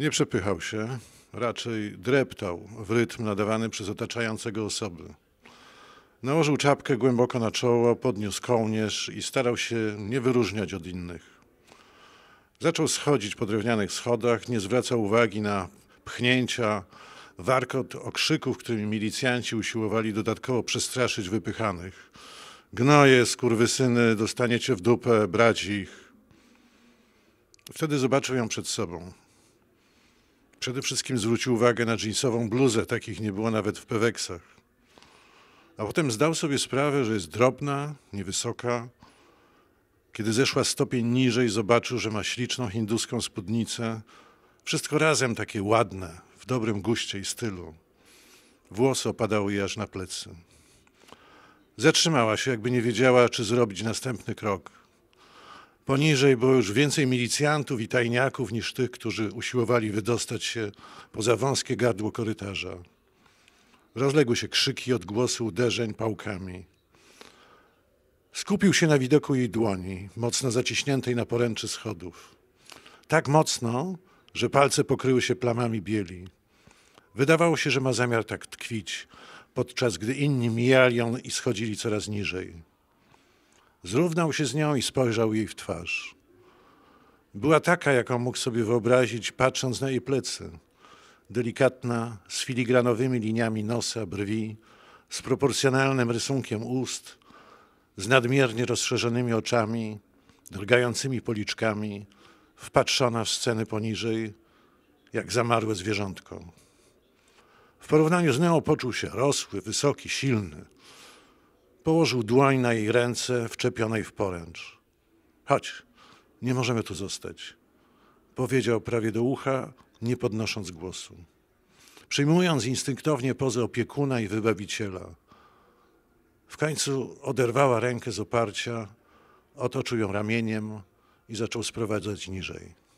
Nie przepychał się, raczej dreptał w rytm nadawany przez otaczającego osoby. Nałożył czapkę głęboko na czoło, podniósł kołnierz i starał się nie wyróżniać od innych. Zaczął schodzić po drewnianych schodach, nie zwracał uwagi na pchnięcia, warkot okrzyków, którymi milicjanci usiłowali dodatkowo przestraszyć wypychanych. Gnoje, skurwysyny, dostaniecie w dupę, brać ich. Wtedy zobaczył ją przed sobą. Przede wszystkim zwrócił uwagę na jeansową bluzę, takich nie było nawet w peweksach. A potem zdał sobie sprawę, że jest drobna, niewysoka. Kiedy zeszła stopień niżej, zobaczył, że ma śliczną hinduską spódnicę. Wszystko razem takie ładne, w dobrym guście i stylu. Włosy opadały jej aż na plecy. Zatrzymała się, jakby nie wiedziała, czy zrobić następny krok – Poniżej było już więcej milicjantów i tajniaków niż tych, którzy usiłowali wydostać się poza wąskie gardło korytarza. Rozległy się krzyki, odgłosy uderzeń pałkami. Skupił się na widoku jej dłoni, mocno zaciśniętej na poręczy schodów. Tak mocno, że palce pokryły się plamami bieli. Wydawało się, że ma zamiar tak tkwić, podczas gdy inni mijali ją i schodzili coraz niżej. Zrównał się z nią i spojrzał jej w twarz. Była taka, jaką mógł sobie wyobrazić, patrząc na jej plecy. Delikatna, z filigranowymi liniami nosa, brwi, z proporcjonalnym rysunkiem ust, z nadmiernie rozszerzonymi oczami, drgającymi policzkami, wpatrzona w sceny poniżej, jak zamarłe zwierzątko. W porównaniu z nią poczuł się rosły, wysoki, silny. Położył dłoń na jej ręce wczepionej w poręcz. Chodź, nie możemy tu zostać. Powiedział prawie do ucha, nie podnosząc głosu. Przyjmując instynktownie pozę opiekuna i wybawiciela. W końcu oderwała rękę z oparcia, otoczył ją ramieniem i zaczął sprowadzać niżej.